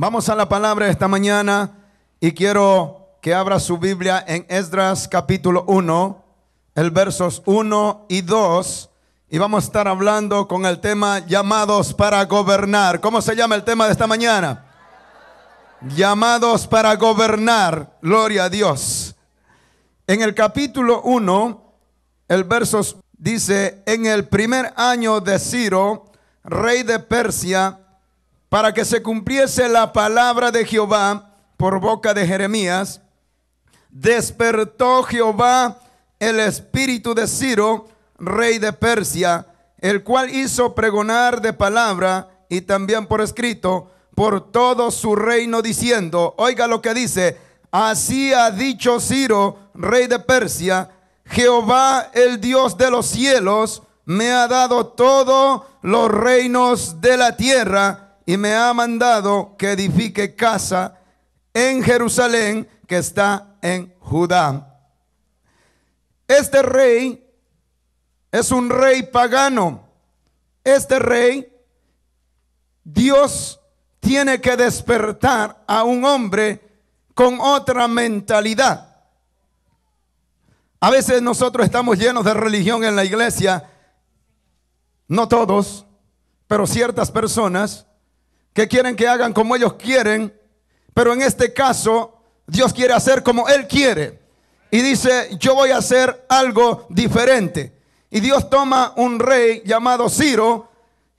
Vamos a la palabra esta mañana y quiero que abra su Biblia en Esdras capítulo 1, el versos 1 y 2. Y vamos a estar hablando con el tema llamados para gobernar. ¿Cómo se llama el tema de esta mañana? Llamados para gobernar. Gloria a Dios. En el capítulo 1, el versos dice, en el primer año de Ciro, rey de Persia, para que se cumpliese la palabra de Jehová por boca de Jeremías, despertó Jehová el espíritu de Ciro, rey de Persia, el cual hizo pregonar de palabra y también por escrito por todo su reino diciendo, oiga lo que dice, así ha dicho Ciro, rey de Persia, Jehová el Dios de los cielos me ha dado todos los reinos de la tierra y me ha mandado que edifique casa en Jerusalén que está en Judá. Este rey es un rey pagano. Este rey, Dios tiene que despertar a un hombre con otra mentalidad. A veces nosotros estamos llenos de religión en la iglesia, no todos, pero ciertas personas, que quieren que hagan como ellos quieren, pero en este caso Dios quiere hacer como Él quiere. Y dice, yo voy a hacer algo diferente. Y Dios toma un rey llamado Ciro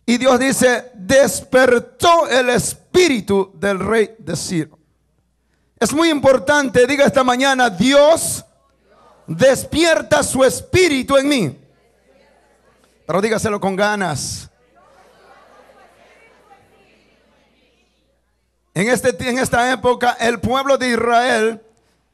y Dios dice, despertó el espíritu del rey de Ciro. Es muy importante, diga esta mañana, Dios despierta su espíritu en mí. Pero dígaselo con ganas. En, este, esta época el pueblo de Israel,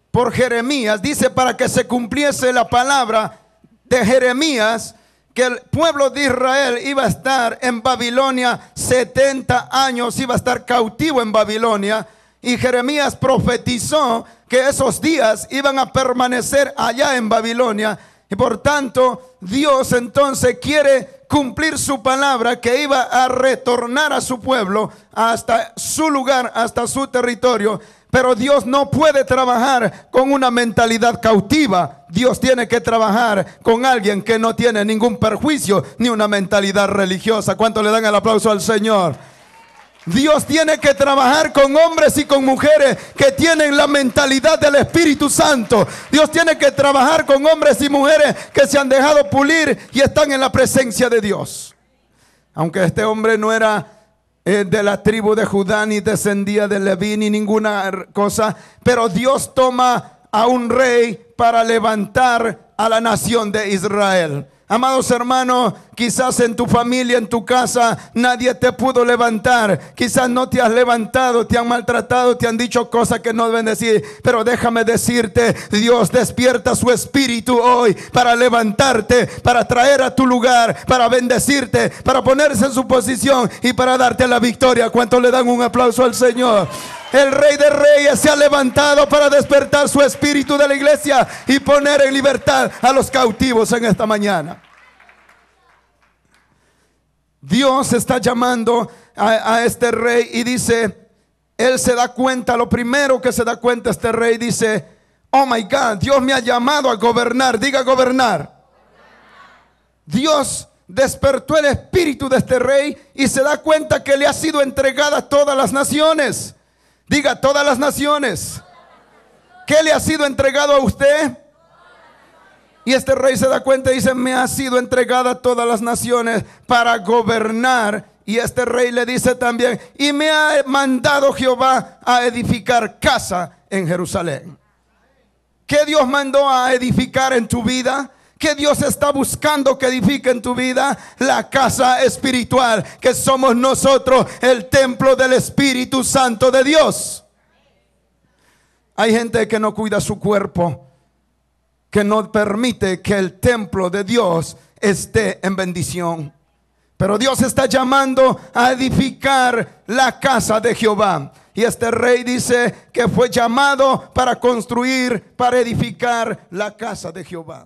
por Jeremías, dice para que se cumpliese la palabra de Jeremías, que el pueblo de Israel iba a estar en Babilonia 70 años, iba a estar cautivo en Babilonia. Y Jeremías profetizó que esos días iban a permanecer allá en Babilonia. Y por tanto, Dios entonces quiere cumplir su palabra que iba a retornar a su pueblo, hasta su lugar, hasta su territorio. Pero Dios no puede trabajar con una mentalidad cautiva. Dios tiene que trabajar con alguien que no tiene ningún perjuicio ni una mentalidad religiosa. ¿Cuánto le dan el aplauso al Señor? Dios tiene que trabajar con hombres y con mujeres que tienen la mentalidad del Espíritu Santo. Dios tiene que trabajar con hombres y mujeres que se han dejado pulir y están en la presencia de Dios. Aunque este hombre no era eh, de la tribu de Judá ni descendía de Leví ni ninguna cosa, pero Dios toma a un rey para levantar a la nación de Israel. Amados hermanos, quizás en tu familia, en tu casa, nadie te pudo levantar. Quizás no te has levantado, te han maltratado, te han dicho cosas que no deben decir. Pero déjame decirte, Dios despierta su espíritu hoy para levantarte, para traer a tu lugar, para bendecirte, para ponerse en su posición y para darte la victoria. ¿Cuánto le dan un aplauso al Señor? El Rey de Reyes se ha levantado para despertar su espíritu de la iglesia y poner en libertad a los cautivos en esta mañana. Dios está llamando a, este rey y dice, él se da cuenta, lo primero que se da cuenta este rey dice, oh my God, Dios me ha llamado a gobernar, diga gobernar. Dios despertó el espíritu de este rey y se da cuenta que le ha sido entregada a todas las naciones. Diga todas las naciones. ¿Qué le ha sido entregado a usted? Y este rey se da cuenta y dice, me ha sido entregada a todas las naciones para gobernar. Y este rey le dice también, y me ha mandado Jehová a edificar casa en Jerusalén. ¿Qué Dios mandó a edificar en tu vida? que Dios está buscando que edifique en tu vida? La casa espiritual, que somos nosotros el templo del Espíritu Santo de Dios. Hay gente que no cuida su cuerpo, que no permite que el templo de Dios esté en bendición. Pero Dios está llamando a edificar la casa de Jehová. Y este rey dice que fue llamado para construir, para edificar la casa de Jehová.